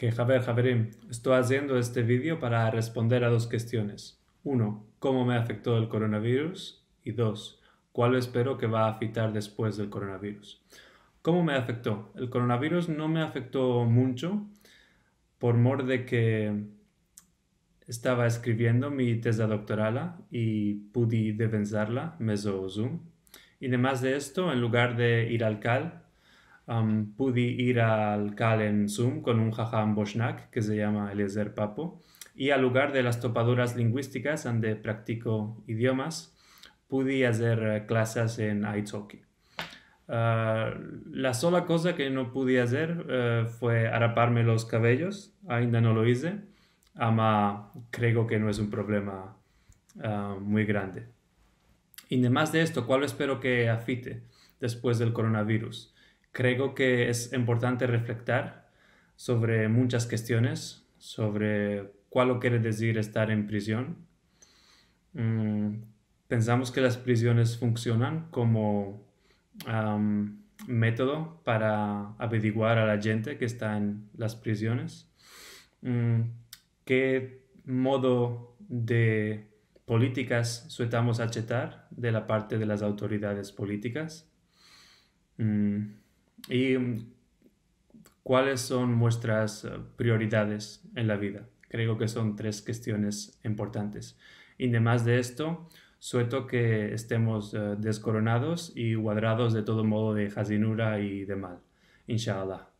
que Javier Javierín, estoy haciendo este vídeo para responder a dos cuestiones. Uno, ¿cómo me afectó el coronavirus? Y dos, ¿cuál espero que va a afectar después del coronavirus? ¿Cómo me afectó? El coronavirus no me afectó mucho por mor de que estaba escribiendo mi tesis doctoral y pude defensarla meso Zoom. Y además de esto, en lugar de ir al CAL, pude ir al CAL en Zoom con un jajam que se llama Eliezer Papo y al lugar de las topaduras lingüísticas donde practico idiomas, pude hacer eh, clases en italki. Ah, la sola cosa que no pude hacer eh, fue araparme los cabellos, ainda no lo hice, ama creo que no es un problema ah, muy grande. Y además de esto, ¿cuál espero que afite después del coronavirus? Creo que es importante reflexionar sobre muchas cuestiones, sobre cuál quiere decir estar en prisión. Mm, pensamos que las prisiones funcionan como método para averiguar a la gente que está en las prisiones. Mm, ¿Qué modo de políticas suetamos achetar de la parte de las autoridades políticas? Mm, ¿Y cuáles son vuestras eh, prioridades en la vida? Creo que son tres cuestiones importantes. Y además de esto, suelto que estemos eh, descoronados y cuadrados de todo modo de jazinura y de mal. Inshallah.